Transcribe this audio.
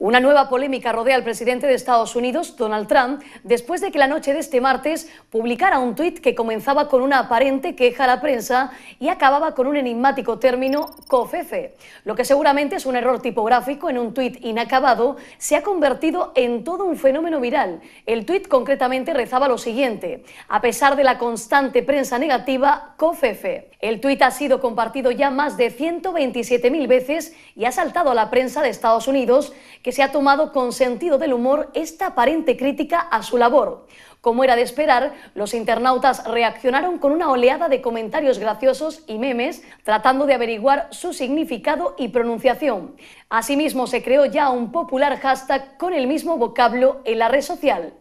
Una nueva polémica rodea al presidente de Estados Unidos, Donald Trump, después de que la noche de este martes publicara un tuit que comenzaba con una aparente queja a la prensa y acababa con un enigmático término COFEFE. Lo que seguramente es un error tipográfico en un tuit inacabado se ha convertido en todo un fenómeno viral. El tuit concretamente rezaba lo siguiente: A pesar de la constante prensa negativa, COFEFE. El tuit ha sido compartido ya más de 127.000 veces y ha saltado a la prensa de Estados Unidos que se ha tomado con sentido del humor esta aparente crítica a su labor. Como era de esperar, los internautas reaccionaron con una oleada de comentarios graciosos y memes, tratando de averiguar su significado y pronunciación. Asimismo, se creó ya un popular hashtag con el mismo vocablo en la red social.